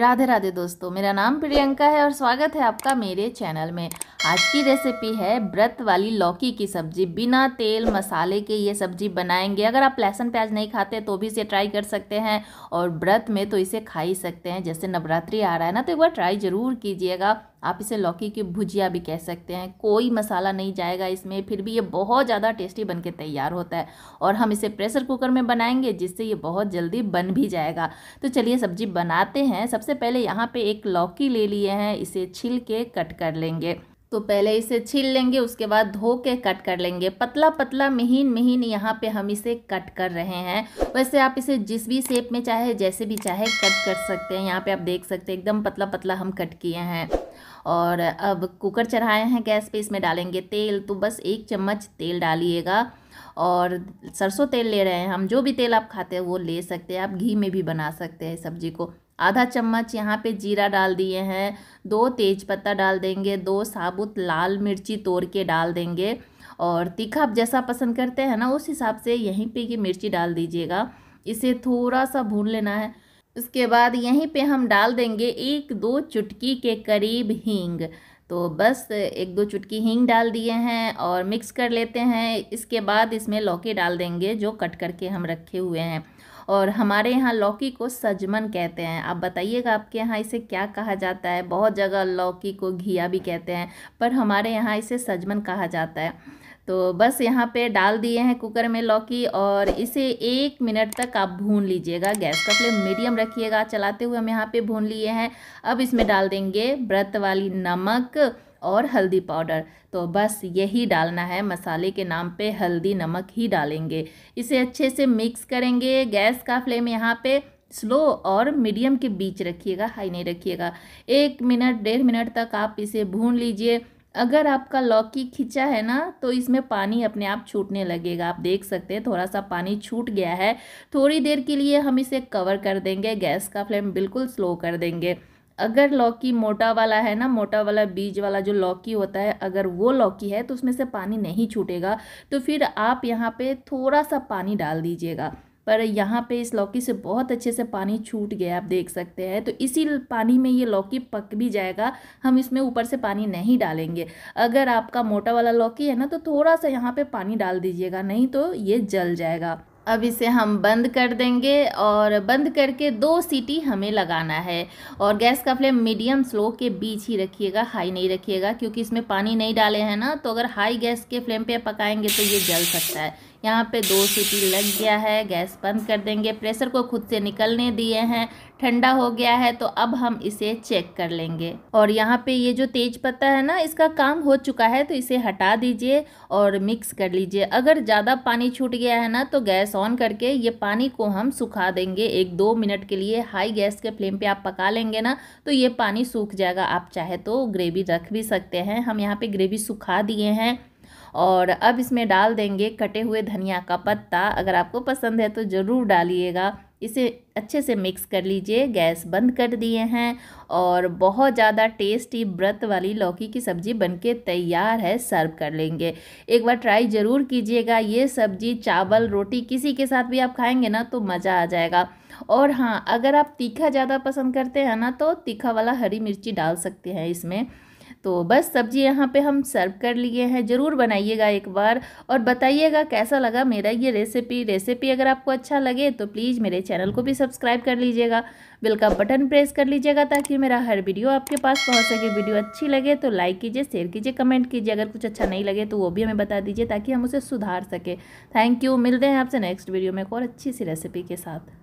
राधे राधे दोस्तों मेरा नाम प्रियंका है और स्वागत है आपका मेरे चैनल में आज की रेसिपी है व्रत वाली लौकी की सब्जी बिना तेल मसाले के ये सब्जी बनाएंगे अगर आप लहसुन प्याज नहीं खाते तो भी इसे ट्राई कर सकते हैं और व्रत में तो इसे खा ही सकते हैं जैसे नवरात्रि आ रहा है ना तो एक बार ट्राई ज़रूर कीजिएगा आप इसे लौकी की भुजिया भी कह सकते हैं कोई मसाला नहीं जाएगा इसमें फिर भी ये बहुत ज़्यादा टेस्टी के तैयार होता है और हम इसे प्रेशर कुकर में बनाएंगे जिससे ये बहुत जल्दी बन भी जाएगा तो चलिए सब्जी बनाते हैं सबसे पहले यहाँ पर एक लौकी ले लिए हैं इसे छिल के कट कर लेंगे तो पहले इसे छील लेंगे उसके बाद धो के कट कर लेंगे पतला पतला महीन महीन यहाँ पे हम इसे कट कर रहे हैं वैसे आप इसे जिस भी शेप में चाहे जैसे भी चाहे कट कर सकते हैं यहाँ पे आप देख सकते हैं एकदम पतला पतला हम कट किए हैं और अब कुकर चढ़ाए हैं गैस पे इसमें डालेंगे तेल तो बस एक चम्मच तेल डालिएगा और सरसों तेल ले रहे हैं हम जो भी तेल आप खाते हैं वो ले सकते हैं आप घी में भी बना सकते हैं सब्जी को आधा चम्मच यहाँ पे जीरा डाल दिए हैं दो तेज पत्ता डाल देंगे दो साबुत लाल मिर्ची तोड़ के डाल देंगे और तीखा आप जैसा पसंद करते हैं ना उस हिसाब से यहीं पे ये मिर्ची डाल दीजिएगा इसे थोड़ा सा भून लेना है उसके बाद यहीं पे हम डाल देंगे एक दो चुटकी के करीब हींग तो बस एक दो चुटकी हींग डाल दिए हैं और मिक्स कर लेते हैं इसके बाद इसमें लौकी डाल देंगे जो कट करके हम रखे हुए हैं और हमारे यहाँ लौकी को सजमन कहते हैं आप बताइएगा आपके यहाँ इसे क्या कहा जाता है बहुत जगह लौकी को घिया भी कहते हैं पर हमारे यहाँ इसे सजमन कहा जाता है तो बस यहाँ पे डाल दिए हैं कुकर में लौकी और इसे एक मिनट तक आप भून लीजिएगा गैस का फ्लेम मीडियम रखिएगा चलाते हुए हम यहाँ पे भून लिए हैं अब इसमें डाल देंगे व्रत वाली नमक और हल्दी पाउडर तो बस यही डालना है मसाले के नाम पे हल्दी नमक ही डालेंगे इसे अच्छे से मिक्स करेंगे गैस का फ्लेम यहाँ पे स्लो और मीडियम के बीच रखिएगा हाई नहीं रखिएगा एक मिनट डेढ़ मिनट तक आप इसे भून लीजिए अगर आपका लौकी खिंचा है ना तो इसमें पानी अपने आप छूटने लगेगा आप देख सकते हैं थोड़ा सा पानी छूट गया है थोड़ी देर के लिए हम इसे कवर कर देंगे गैस का फ्लेम बिल्कुल स्लो कर देंगे अगर लौकी मोटा वाला है ना मोटा वाला बीज वाला जो लौकी होता है अगर वो लौकी है तो उसमें से पानी नहीं छूटेगा तो फिर आप यहाँ पे थोड़ा सा पानी डाल दीजिएगा पर यहाँ पे इस लौकी से बहुत अच्छे से पानी छूट गया आप देख सकते हैं तो इसी पानी में ये लौकी पक भी जाएगा हम इसमें ऊपर से पानी नहीं डालेंगे अगर आपका मोटा वाला लौकी है ना तो थोड़ा सा यहाँ पर पानी डाल दीजिएगा नहीं तो ये जल जाएगा अब इसे हम बंद कर देंगे और बंद करके दो सीटी हमें लगाना है और गैस का फ्लेम मीडियम स्लो के बीच ही रखिएगा हाई नहीं रखिएगा क्योंकि इसमें पानी नहीं डाले हैं ना तो अगर हाई गैस के फ्लेम पे पकाएंगे तो ये जल सकता है यहाँ पे दो सीटी लग गया है गैस बंद कर देंगे प्रेशर को खुद से निकलने दिए हैं ठंडा हो गया है तो अब हम इसे चेक कर लेंगे और यहाँ पे ये जो तेज पत्ता है ना इसका काम हो चुका है तो इसे हटा दीजिए और मिक्स कर लीजिए अगर ज़्यादा पानी छूट गया है ना तो गैस ऑन करके ये पानी को हम सुखा देंगे एक दो मिनट के लिए हाई गैस के फ्लेम पे आप पका लेंगे ना तो ये पानी सूख जाएगा आप चाहे तो ग्रेवी रख भी सकते हैं हम यहाँ पर ग्रेवी सुखा दिए हैं और अब इसमें डाल देंगे कटे हुए धनिया का पत्ता अगर आपको पसंद है तो ज़रूर डालिएगा इसे अच्छे से मिक्स कर लीजिए गैस बंद कर दिए हैं और बहुत ज़्यादा टेस्टी व्रत वाली लौकी की सब्ज़ी बनके तैयार है सर्व कर लेंगे एक बार ट्राई ज़रूर कीजिएगा ये सब्ज़ी चावल रोटी किसी के साथ भी आप खाएंगे ना तो मज़ा आ जाएगा और हाँ अगर आप तीखा ज़्यादा पसंद करते हैं ना तो तीखा वाला हरी मिर्ची डाल सकते हैं इसमें तो बस सब्जी यहाँ पे हम सर्व कर लिए हैं ज़रूर बनाइएगा एक बार और बताइएगा कैसा लगा मेरा ये रेसिपी रेसिपी अगर आपको अच्छा लगे तो प्लीज़ मेरे चैनल को भी सब्सक्राइब कर लीजिएगा बिल का बटन प्रेस कर लीजिएगा ताकि मेरा हर वीडियो आपके पास पहुँच सके वीडियो अच्छी लगे तो लाइक कीजिए शेयर कीजिए कमेंट कीजिए अगर कुछ अच्छा नहीं लगे तो वो भी हमें बता दीजिए ताकि हम उसे सुधार सकें थैंक यू मिलते हैं आपसे नेक्स्ट वीडियो में एक और अच्छी सी रेसिपी के साथ